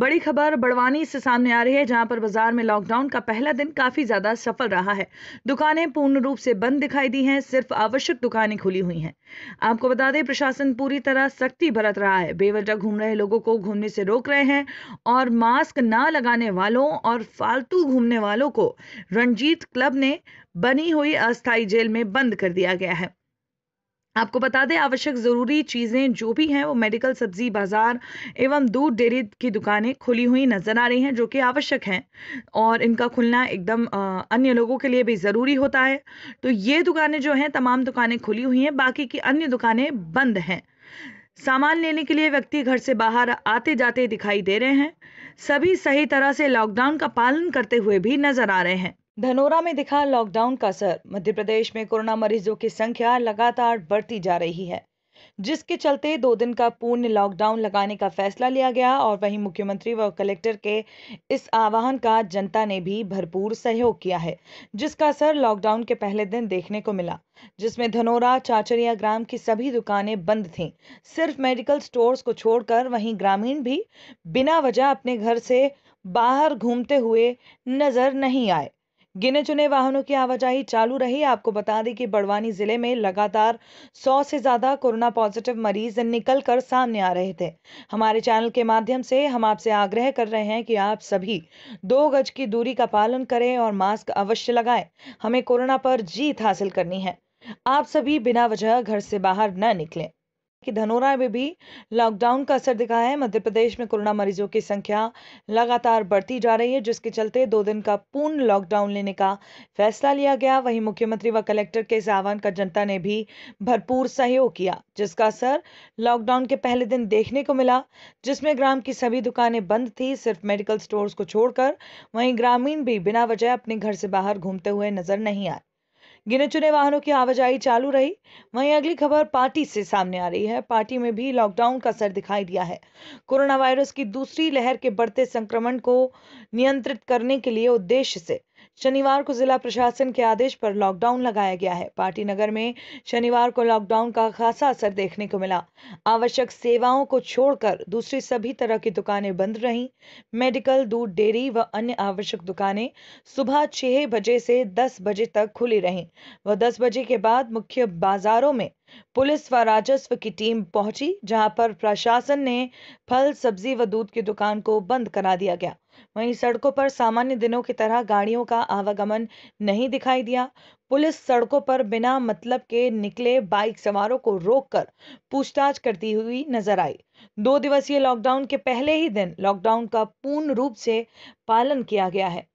बड़ी खबर बड़वानी से सामने आ रही है जहां पर बाजार में लॉकडाउन का पहला दिन काफी ज्यादा सफल रहा है दुकानें पूर्ण रूप से बंद दिखाई दी हैं सिर्फ आवश्यक दुकानें खुली हुई हैं आपको बता दें प्रशासन पूरी तरह सख्ती बरत रहा है बेवजह घूम रहे लोगों को घूमने से रोक रहे हैं और मास्क ना लगाने वालों और फालतू घूमने वालों को रणजीत क्लब ने बनी हुई अस्थायी जेल में बंद कर दिया गया है आपको बता दें आवश्यक ज़रूरी चीज़ें जो भी हैं वो मेडिकल सब्जी बाज़ार एवं दूध डेयरी की दुकानें खुली हुई नज़र आ रही हैं जो कि आवश्यक हैं और इनका खुलना एकदम अन्य लोगों के लिए भी ज़रूरी होता है तो ये दुकानें जो हैं तमाम दुकानें खुली हुई हैं बाकी की अन्य दुकानें बंद हैं सामान लेने के लिए व्यक्ति घर से बाहर आते जाते दिखाई दे रहे हैं सभी सही तरह से लॉकडाउन का पालन करते हुए भी नज़र आ रहे हैं धनोरा में दिखा लॉकडाउन का असर मध्य प्रदेश में कोरोना मरीजों की संख्या लगातार बढ़ती जा रही है जिसके चलते दो दिन का पूर्ण लॉकडाउन लगाने का फैसला लिया गया और वहीं मुख्यमंत्री व कलेक्टर के इस आह्वान का जनता ने भी भरपूर सहयोग किया है जिसका असर लॉकडाउन के पहले दिन देखने को मिला जिसमें धनोरा चाचरिया ग्राम की सभी दुकानें बंद थीं सिर्फ मेडिकल स्टोर्स को छोड़कर वहीं ग्रामीण भी बिना वजह अपने घर से बाहर घूमते हुए नजर नहीं आए गिने चुने वाहनों की आवाजाही चालू रही आपको बता दें कि बड़वानी जिले में लगातार सौ से ज्यादा कोरोना पॉजिटिव मरीज निकल कर सामने आ रहे थे हमारे चैनल के माध्यम से हम आपसे आग्रह कर रहे हैं कि आप सभी दो गज की दूरी का पालन करें और मास्क अवश्य लगाएं हमें कोरोना पर जीत हासिल करनी है आप सभी बिना वजह घर से बाहर न निकलें कि धनोरा में भी लॉकडाउन का असर दिखा है मध्य प्रदेश में कोरोना मरीजों की संख्या लगातार बढ़ती जा रही है जिसके चलते दो दिन का पूर्ण लॉकडाउन लेने का फैसला लिया गया वहीं मुख्यमंत्री व कलेक्टर के इस आह्वान का जनता ने भी भरपूर सहयोग किया जिसका असर लॉकडाउन के पहले दिन देखने को मिला जिसमें ग्राम की सभी दुकानें बंद थी सिर्फ मेडिकल स्टोर्स को छोड़कर वहीं ग्रामीण भी बिना वजह अपने घर से बाहर घूमते हुए नजर नहीं आए गिने चुने वाहनों की आवाजाही चालू रही वहीं अगली खबर पार्टी से सामने आ रही है पार्टी में भी लॉकडाउन का असर दिखाई दिया है कोरोना वायरस की दूसरी लहर के बढ़ते संक्रमण को नियंत्रित करने के लिए उद्देश्य से शनिवार को जिला प्रशासन के आदेश पर लॉकडाउन लगाया गया है पार्टी नगर में शनिवार को लॉकडाउन का खासा असर देखने को मिला आवश्यक सेवाओं को छोड़कर दूसरी सभी तरह की दुकानें बंद रहीं मेडिकल दूध डेयरी व अन्य आवश्यक दुकानें सुबह छह बजे से दस बजे तक खुली रहीं व दस बजे के बाद मुख्य बाजारों में पुलिस व राजस्व की टीम पहुंची जहां पर प्रशासन ने फल सब्जी व दूध की दुकान को बंद करा दिया गया वहीं सड़कों पर सामान्य दिनों की तरह गाड़ियों का आवागमन नहीं दिखाई दिया पुलिस सड़कों पर बिना मतलब के निकले बाइक सवारों को रोककर पूछताछ करती हुई नजर आई दो दिवसीय लॉकडाउन के पहले ही दिन लॉकडाउन का पूर्ण रूप से पालन किया गया है